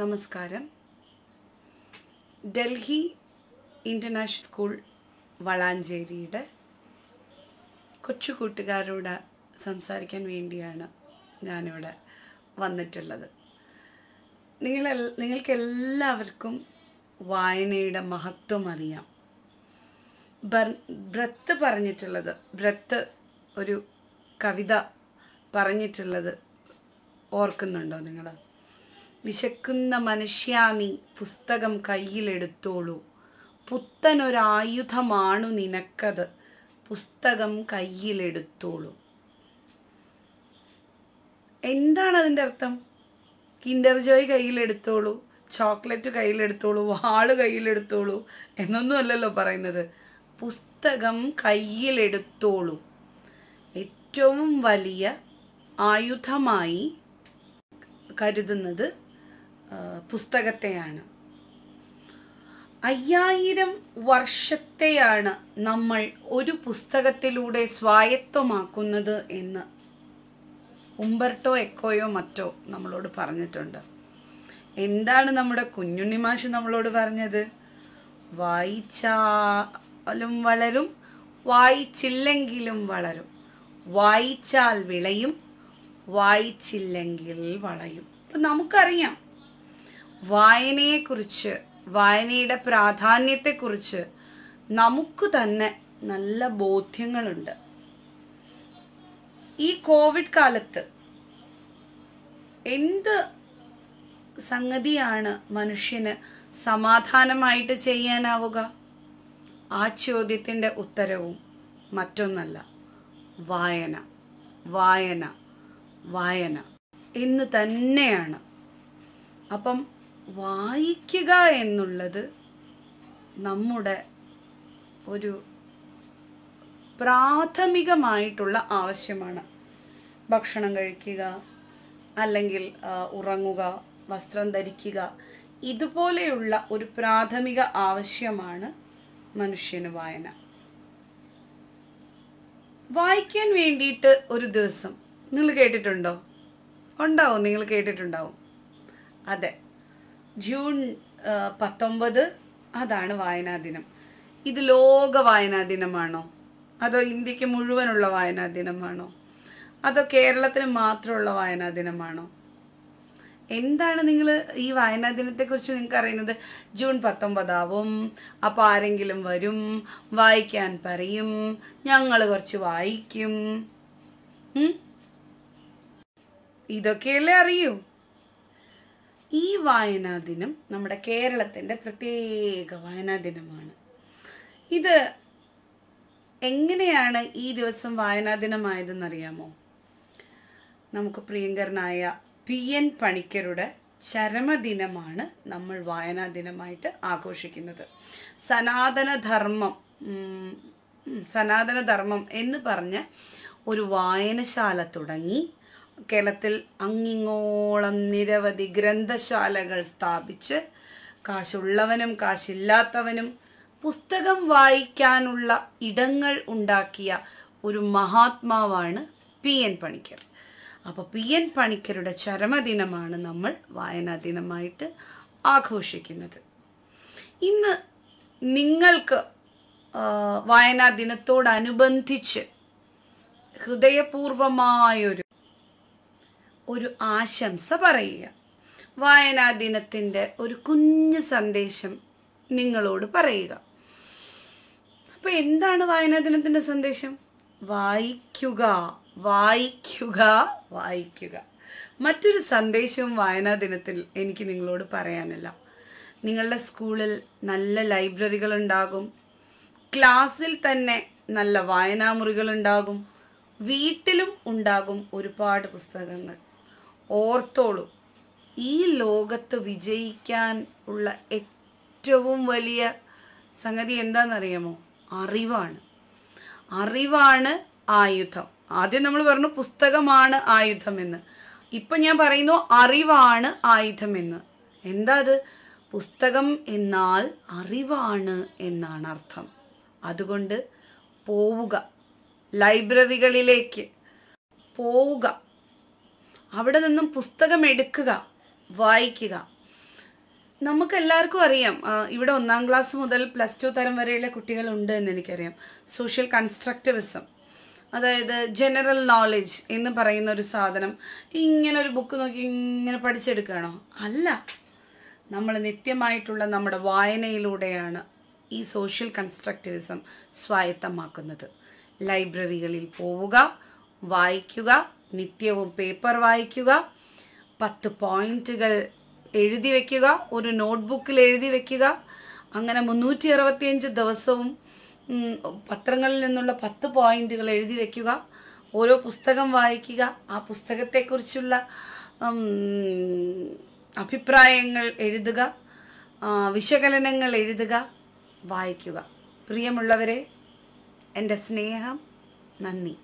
നമസ്കാരം Delhi international school വളാഞ്ചേരിയുടെ കൊച്ചു കൂട്ടുകാരോട് സംസാരിക്കാൻ വേണ്ടിയാണ് ഞാനിവിടെ വന്നിട്ടുള്ളത് നിങ്ങൾ നിങ്ങൾക്കെല്ലാവർക്കും വായനയുടെ മഹത്വം അറിയാം ബ്രത്ത് പറഞ്ഞിട്ടുള്ളത് ബ്രത്ത് ഒരു കവിത പറഞ്ഞിട്ടുള്ളത് ഓർക്കുന്നുണ്ടോ നിങ്ങൾ വിശക്കുന്ന മനുഷ്യാനി പുസ്തകം കയ്യിലെടുത്തോളൂ പുത്തനൊരായുധമാണു നിനക്കത് പുസ്തകം കയ്യിലെടുത്തോളൂ എന്താണ് അതിൻ്റെ അർത്ഥം കിൻഡർ ജോയ് കയ്യിലെടുത്തോളൂ ചോക്ലേറ്റ് കയ്യിലെടുത്തോളൂ വാള് കയ്യിലെടുത്തോളൂ എന്നൊന്നുമല്ലല്ലോ പറയുന്നത് പുസ്തകം കയ്യിലെടുത്തോളൂ ഏറ്റവും വലിയ ആയുധമായി കരുതുന്നത് പുസ്തകത്തെയാണ് അയ്യായിരം വർഷത്തെയാണ് നമ്മൾ ഒരു പുസ്തകത്തിലൂടെ സ്വായത്തമാക്കുന്നത് എന്ന് ഉംബർട്ടോ എക്കോയോ മറ്റോ നമ്മളോട് പറഞ്ഞിട്ടുണ്ട് എന്താണ് നമ്മുടെ കുഞ്ഞുണ്ണി മാഷ് നമ്മളോട് പറഞ്ഞത് വായിച്ചാലും വളരും വായിച്ചില്ലെങ്കിലും വളരും വായിച്ചാൽ വിളയും വായിച്ചില്ലെങ്കിൽ വളയും അപ്പം നമുക്കറിയാം വായനയെക്കുറിച്ച് വായനയുടെ പ്രാധാന്യത്തെക്കുറിച്ച് നമുക്ക് തന്നെ നല്ല ബോധ്യങ്ങളുണ്ട് ഈ കോവിഡ് കാലത്ത് എന്ത് സംഗതിയാണ് മനുഷ്യന് സമാധാനമായിട്ട് ചെയ്യാനാവുക ആ ചോദ്യത്തിൻ്റെ ഉത്തരവും മറ്റൊന്നല്ല വായന വായന വായന എന്ന് തന്നെയാണ് അപ്പം വായിക്കുക എന്നുള്ളത് നമ്മുടെ ഒരു പ്രാഥമികമായിട്ടുള്ള ആവശ്യമാണ് ഭക്ഷണം കഴിക്കുക അല്ലെങ്കിൽ ഉറങ്ങുക വസ്ത്രം ധരിക്കുക ഇതുപോലെയുള്ള ഒരു പ്രാഥമിക ആവശ്യമാണ് മനുഷ്യന് വായന വായിക്കാൻ വേണ്ടിയിട്ട് ഒരു ദിവസം നിങ്ങൾ കേട്ടിട്ടുണ്ടോ ഉണ്ടാവും നിങ്ങൾ കേട്ടിട്ടുണ്ടാവും അതെ ജൂൺ പത്തൊമ്പത് അതാണ് വായനാ ദിനം ഇത് ലോക വായനാ ദിനമാണോ അതോ ഇന്ത്യക്ക് മുഴുവനുള്ള വായനാ ദിനമാണോ അതോ കേരളത്തിന് മാത്രമുള്ള വായനാ ദിനമാണോ എന്താണ് നിങ്ങൾ ഈ വായനാ ദിനത്തെക്കുറിച്ച് നിങ്ങൾക്ക് അറിയുന്നത് ജൂൺ പത്തൊമ്പതാവും അപ്പോൾ ആരെങ്കിലും വരും വായിക്കാൻ പറയും ഞങ്ങൾ കുറച്ച് വായിക്കും ഇതൊക്കെയല്ലേ അറിയൂ ഈ വായനാ ദിനം നമ്മുടെ കേരളത്തിൻ്റെ പ്രത്യേക വായനാ ദിനമാണ് ഇത് എങ്ങനെയാണ് ഈ ദിവസം വായനാ ദിനമായതെന്നറിയാമോ നമുക്ക് പ്രിയങ്കരനായ പി എൻ പണിക്കരുടെ ചരമദിനമാണ് നമ്മൾ വായനാ ദിനമായിട്ട് ആഘോഷിക്കുന്നത് സനാതനധർമ്മം സനാതനധർമ്മം എന്ന് പറഞ്ഞ് ഒരു വായനശാല തുടങ്ങി കേരളത്തിൽ അങ്ങിങ്ങോളം നിരവധി ഗ്രന്ഥശാലകൾ സ്ഥാപിച്ച് കാശുള്ളവനും കാശില്ലാത്തവനും പുസ്തകം വായിക്കാനുള്ള ഇടങ്ങൾ ഉണ്ടാക്കിയ ഒരു മഹാത്മാവാണ് പി എൻ പണിക്കർ അപ്പോൾ പി എൻ പണിക്കരുടെ ചരമദിനമാണ് നമ്മൾ വായനാ ദിനമായിട്ട് ആഘോഷിക്കുന്നത് ഇന്ന് നിങ്ങൾക്ക് വായനാ ദിനത്തോടനുബന്ധിച്ച് ഹൃദയപൂർവമായൊരു ഒരു ആശംസ പറയുക വായനാ ദിനത്തിൻ്റെ ഒരു കുഞ്ഞു സന്ദേശം നിങ്ങളോട് പറയുക അപ്പോൾ എന്താണ് വായനാ ദിനത്തിൻ്റെ സന്ദേശം വായിക്കുക വായിക്കുക വായിക്കുക മറ്റൊരു സന്ദേശവും വായനാ ദിനത്തിൽ എനിക്ക് നിങ്ങളോട് പറയാനല്ല നിങ്ങളുടെ സ്കൂളിൽ നല്ല ലൈബ്രറികൾ ഉണ്ടാകും ക്ലാസ്സിൽ തന്നെ നല്ല വായനാ മുറികളുണ്ടാകും വീട്ടിലും ഉണ്ടാകും ഒരുപാട് പുസ്തകങ്ങൾ ഓർത്തോളൂ ഈ ലോകത്ത് വിജയിക്കാൻ ഉള്ള ഏറ്റവും വലിയ സംഗതി എന്താണെന്നറിയാമോ അറിവാണ് അറിവാണ് ആയുധം ആദ്യം നമ്മൾ പറഞ്ഞു പുസ്തകമാണ് ആയുധമെന്ന് ഇപ്പം ഞാൻ പറയുന്നു അറിവാണ് ആയുധമെന്ന് എന്താ അത് പുസ്തകം എന്നാൽ അറിവാണ് എന്നാണ് അർത്ഥം അതുകൊണ്ട് പോവുക ലൈബ്രറികളിലേക്ക് പോവുക അവിടെ നിന്നും പുസ്തകം എടുക്കുക വായിക്കുക നമുക്കെല്ലാവർക്കും അറിയാം ഇവിടെ ഒന്നാം ക്ലാസ് മുതൽ പ്ലസ് ടു തരം വരെയുള്ള കുട്ടികളുണ്ട് എന്ന് എനിക്കറിയാം സോഷ്യൽ കൺസ്ട്രക്റ്റിവിസം അതായത് ജനറൽ നോളജ് എന്ന് പറയുന്ന ഒരു സാധനം ഇങ്ങനെ ഒരു ബുക്ക് നോക്കി ഇങ്ങനെ പഠിച്ചെടുക്കുകയാണോ അല്ല നമ്മൾ നിത്യമായിട്ടുള്ള നമ്മുടെ വായനയിലൂടെയാണ് ഈ സോഷ്യൽ കൺസ്ട്രക്റ്റിവിസം സ്വായത്തമാക്കുന്നത് ലൈബ്രറികളിൽ പോവുക വായിക്കുക നിത്യവും പേപ്പർ വായിക്കുക പത്ത് പോയിന്റുകൾ എഴുതി വയ്ക്കുക ഒരു നോട്ട്ബുക്കിൽ എഴുതി വയ്ക്കുക അങ്ങനെ മുന്നൂറ്റി അറുപത്തിയഞ്ച് ദിവസവും പത്രങ്ങളിൽ നിന്നുള്ള പത്ത് പോയിന്റുകൾ എഴുതി വയ്ക്കുക ഓരോ പുസ്തകം വായിക്കുക ആ പുസ്തകത്തെക്കുറിച്ചുള്ള അഭിപ്രായങ്ങൾ എഴുതുക വിശകലനങ്ങൾ എഴുതുക വായിക്കുക പ്രിയമുള്ളവരെ എൻ്റെ സ്നേഹം നന്ദി